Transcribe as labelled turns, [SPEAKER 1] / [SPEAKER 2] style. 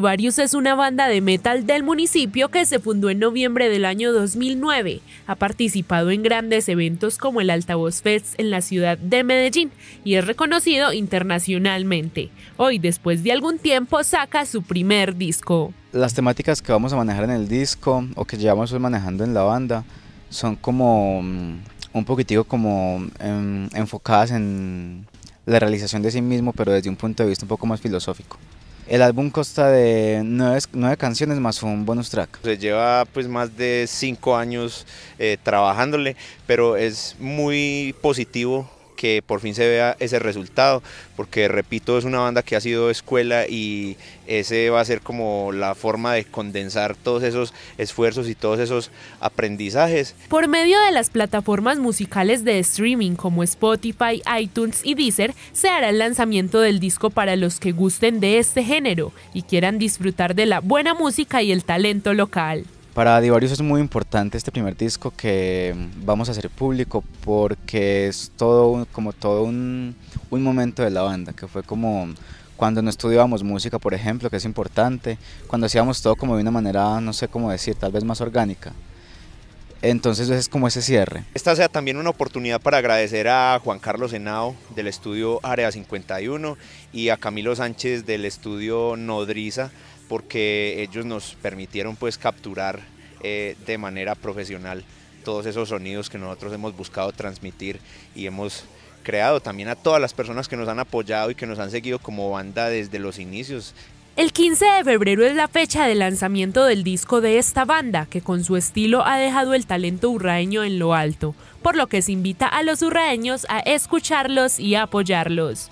[SPEAKER 1] Varios es una banda de metal del municipio que se fundó en noviembre del año 2009. Ha participado en grandes eventos como el Altavoz Fest en la ciudad de Medellín y es reconocido internacionalmente. Hoy, después de algún tiempo, saca su primer disco.
[SPEAKER 2] Las temáticas que vamos a manejar en el disco o que llevamos manejando en la banda son como mm, un poquitico como em, enfocadas en la realización de sí mismo, pero desde un punto de vista un poco más filosófico. El álbum consta de nueve, canciones más un bonus track.
[SPEAKER 3] Se lleva pues más de cinco años eh, trabajándole, pero es muy positivo que por fin se vea ese resultado, porque repito, es una banda que ha sido escuela y ese va a ser como la forma de condensar todos esos esfuerzos y todos esos aprendizajes.
[SPEAKER 1] Por medio de las plataformas musicales de streaming como Spotify, iTunes y Deezer, se hará el lanzamiento del disco para los que gusten de este género y quieran disfrutar de la buena música y el talento local.
[SPEAKER 2] Para Divarius es muy importante este primer disco que vamos a hacer público porque es todo como todo un, momento de la banda, que fue como cuando no estudiábamos música, por ejemplo, que es importante, cuando hacíamos todo como de una manera, no sé cómo decir, tal vez más orgánica. Entonces es como ese cierre.
[SPEAKER 3] Esta sea también una oportunidad para agradecer a Juan Carlos Henao del estudio Área 51 y a Camilo Sánchez del estudio Nodriza porque ellos nos permitieron pues capturar eh, de manera profesional todos esos sonidos que nosotros hemos buscado transmitir y hemos creado también a todas las personas que nos han apoyado y que nos han seguido como banda desde los inicios.
[SPEAKER 1] El 15 de febrero es la fecha de lanzamiento del disco de esta banda, que con su estilo ha dejado el talento urraeño en lo alto, por lo que se invita a los urraeños a escucharlos y apoyarlos.